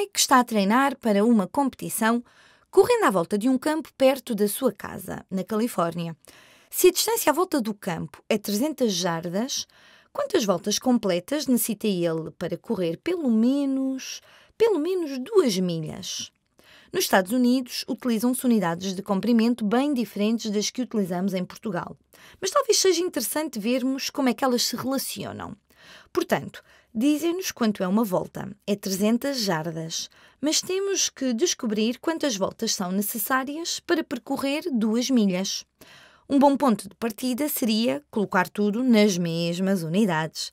pai que está a treinar para uma competição correndo à volta de um campo perto da sua casa, na Califórnia. Se a distância à volta do campo é 300 jardas, quantas voltas completas necessita ele para correr pelo menos, pelo menos duas milhas? Nos Estados Unidos, utilizam-se unidades de comprimento bem diferentes das que utilizamos em Portugal. Mas talvez seja interessante vermos como é que elas se relacionam. Portanto, dizem-nos quanto é uma volta. É 300 jardas. Mas temos que descobrir quantas voltas são necessárias para percorrer duas milhas. Um bom ponto de partida seria colocar tudo nas mesmas unidades.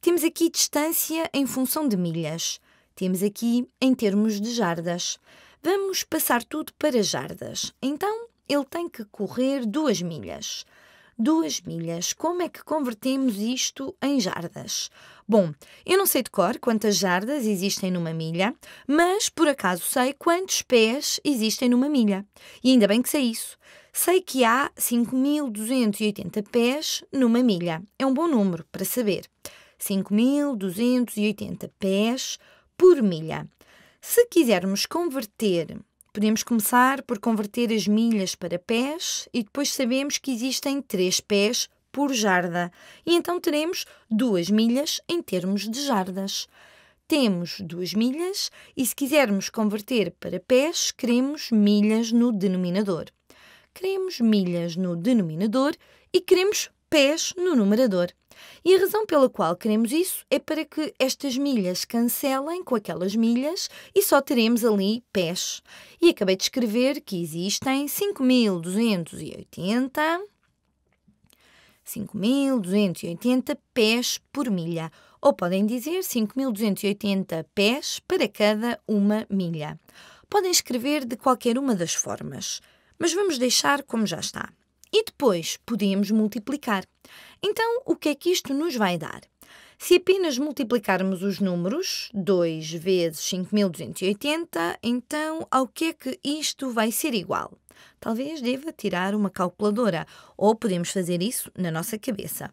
Temos aqui distância em função de milhas. Temos aqui em termos de jardas. Vamos passar tudo para jardas. Então, ele tem que correr duas milhas. Duas milhas. Como é que convertemos isto em jardas? Bom, eu não sei de cor quantas jardas existem numa milha, mas por acaso sei quantos pés existem numa milha. E ainda bem que sei isso. Sei que há 5.280 pés numa milha. É um bom número para saber. 5.280 pés por milha. Se quisermos converter Podemos começar por converter as milhas para pés e depois sabemos que existem 3 pés por jarda, e então teremos 2 milhas em termos de jardas. Temos 2 milhas e, se quisermos converter para pés, queremos milhas no denominador. Queremos milhas no denominador e queremos pés no numerador. E a razão pela qual queremos isso é para que estas milhas cancelem com aquelas milhas e só teremos ali pés. E acabei de escrever que existem 5280 5.280 pés por milha, ou podem dizer 5.280 pés para cada uma milha. Podem escrever de qualquer uma das formas, mas vamos deixar como já está e depois podíamos multiplicar. Então, o que é que isto nos vai dar? Se apenas multiplicarmos os números, 2 vezes 5.280, então ao que é que isto vai ser igual? Talvez deva tirar uma calculadora, ou podemos fazer isso na nossa cabeça.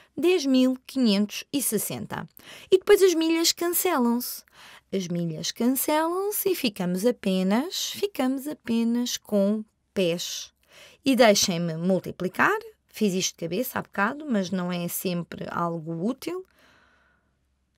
10.560. E depois as milhas cancelam-se. As milhas cancelam-se e ficamos apenas, ficamos apenas com pés. E deixem-me multiplicar. Fiz isto de cabeça há bocado, mas não é sempre algo útil.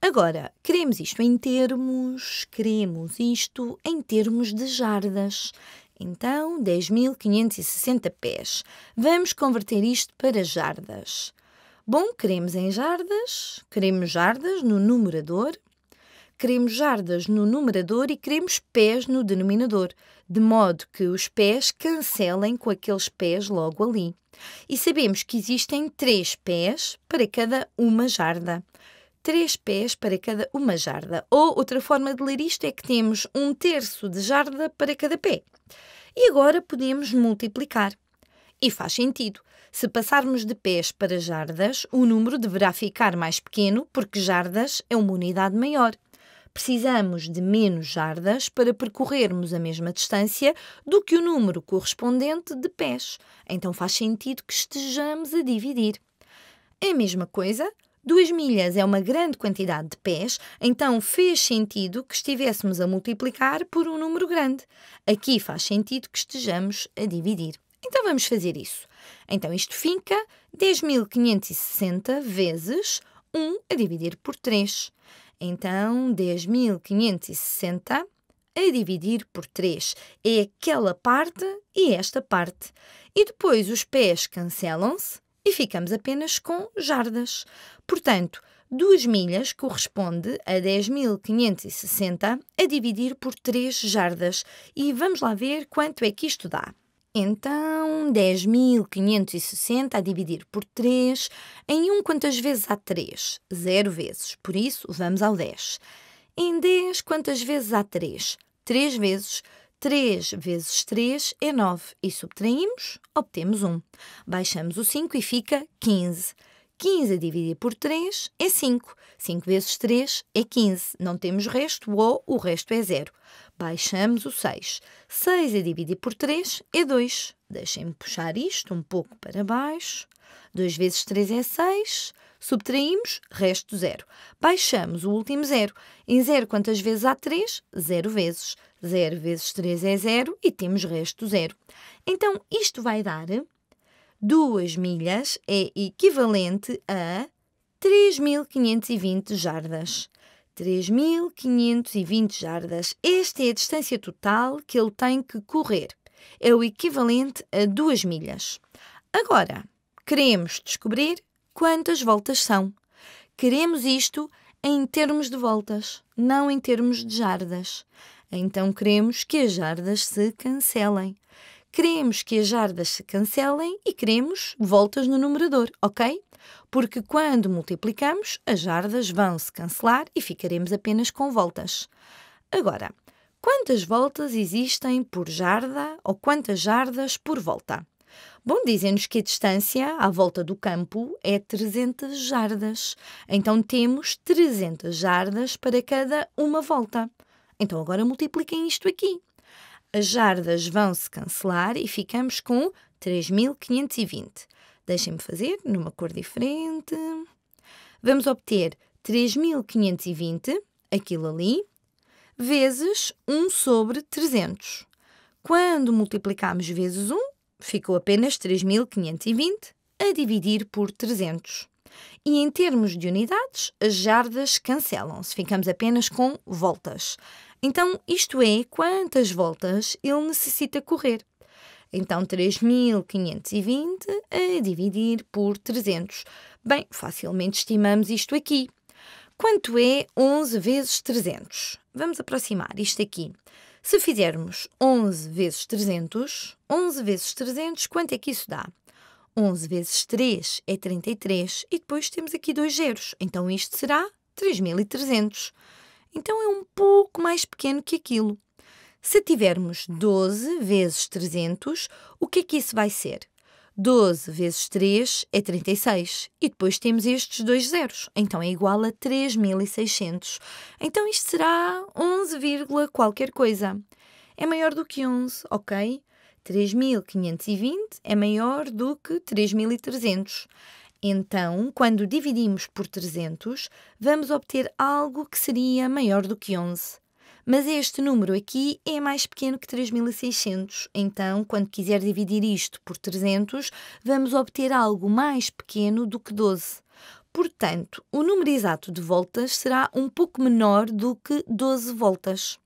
Agora, queremos isto em termos, queremos isto em termos de jardas. Então, 10.560 pés. Vamos converter isto para jardas. Bom, queremos em jardas, queremos jardas no numerador, queremos jardas no numerador e queremos pés no denominador, de modo que os pés cancelem com aqueles pés logo ali. E sabemos que existem três pés para cada uma jarda três pés para cada uma jarda. Ou outra forma de ler isto é que temos um terço de jarda para cada pé. E agora podemos multiplicar. E faz sentido. Se passarmos de pés para jardas, o número deverá ficar mais pequeno, porque jardas é uma unidade maior. Precisamos de menos jardas para percorrermos a mesma distância do que o número correspondente de pés. Então faz sentido que estejamos a dividir. A mesma coisa 2 milhas é uma grande quantidade de pés, então fez sentido que estivéssemos a multiplicar por um número grande. Aqui faz sentido que estejamos a dividir. Então vamos fazer isso. Então isto fica 10.560 vezes 1 a dividir por 3. Então 10.560 a dividir por 3. É aquela parte e esta parte. E depois os pés cancelam-se e ficamos apenas com jardas. Portanto, 2 milhas corresponde a 10.560 a dividir por 3 jardas. E vamos lá ver quanto é que isto dá. Então, 10.560 a dividir por 3. Em 1, quantas vezes há 3? 0 vezes. Por isso, vamos ao 10. Em 10, quantas vezes há 3? 3 vezes. 3 vezes 3 é 9 e subtraímos, obtemos 1. Baixamos o 5 e fica 15. 15 a dividir por 3 é 5. 5 vezes 3 é 15. Não temos resto ou o resto é zero. Baixamos o 6. 6 a dividir por 3 é 2. Deixem-me puxar isto um pouco para baixo. 2 vezes 3 é 6. Subtraímos, resto zero. Baixamos o último zero. Em zero, quantas vezes há 3? Zero vezes. 0 vezes 3 é 0 e temos resto 0. Então, isto vai dar 2 milhas é equivalente a 3.520 jardas. 3.520 jardas. Esta é a distância total que ele tem que correr. É o equivalente a 2 milhas. Agora, queremos descobrir quantas voltas são. Queremos isto em termos de voltas, não em termos de jardas. Então queremos que as jardas se cancelem. Queremos que as jardas se cancelem e queremos voltas no numerador, ok? Porque quando multiplicamos, as jardas vão se cancelar e ficaremos apenas com voltas. Agora, quantas voltas existem por jarda ou quantas jardas por volta? Bom, dizem-nos que a distância à volta do campo é 300 jardas. Então temos 300 jardas para cada uma volta. Então agora multipliquem isto aqui. As jardas vão se cancelar e ficamos com 3.520. Deixem-me fazer numa cor diferente. Vamos obter 3.520, aquilo ali, vezes 1 sobre 300. Quando multiplicamos vezes 1, ficou apenas 3.520 a dividir por 300. E em termos de unidades, as jardas cancelam-se, ficamos apenas com voltas. Então, isto é quantas voltas ele necessita correr. Então, 3.520 a dividir por 300. Bem, facilmente estimamos isto aqui. Quanto é 11 vezes 300? Vamos aproximar isto aqui. Se fizermos 11 vezes 300, 11 vezes 300, quanto é que isso dá? 11 vezes 3 é 33 e depois temos aqui dois zeros, então isto será 3.300. Então é um pouco mais pequeno que aquilo. Se tivermos 12 vezes 300, o que é que isso vai ser? 12 vezes 3 é 36. E depois temos estes dois zeros. Então é igual a 3.600. Então isto será 11, qualquer coisa. É maior do que 11, ok? 3.520 é maior do que 3.300. Então, quando dividimos por 300, vamos obter algo que seria maior do que 11. Mas este número aqui é mais pequeno que 3600, então, quando quiser dividir isto por 300, vamos obter algo mais pequeno do que 12. Portanto, o número exato de voltas será um pouco menor do que 12 voltas.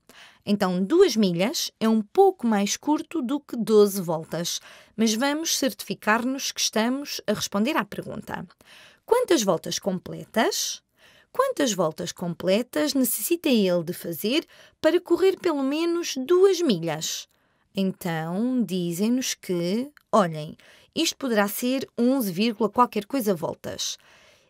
Então, 2 milhas é um pouco mais curto do que 12 voltas, mas vamos certificar-nos que estamos a responder à pergunta. Quantas voltas completas? Quantas voltas completas necessita ele de fazer para correr pelo menos 2 milhas? Então, dizem-nos que, olhem, isto poderá ser 11, qualquer coisa voltas.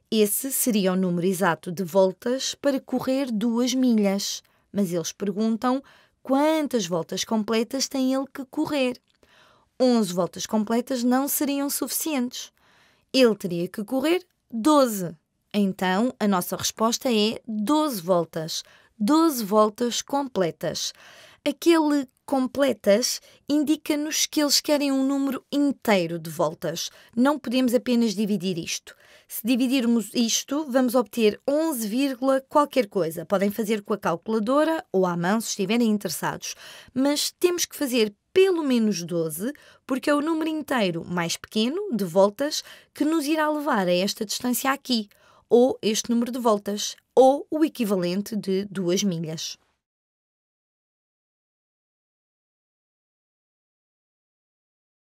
Esse seria o número exato de voltas para correr 2 milhas mas eles perguntam quantas voltas completas tem ele que correr. 11 voltas completas não seriam suficientes. Ele teria que correr 12. Então, a nossa resposta é 12 voltas. 12 voltas completas. Aquele completas indica-nos que eles querem um número inteiro de voltas. Não podemos apenas dividir isto. Se dividirmos isto, vamos obter 11, qualquer coisa. Podem fazer com a calculadora ou à mão se estiverem interessados. Mas temos que fazer pelo menos 12, porque é o número inteiro mais pequeno, de voltas, que nos irá levar a esta distância aqui, ou este número de voltas, ou o equivalente de 2 milhas.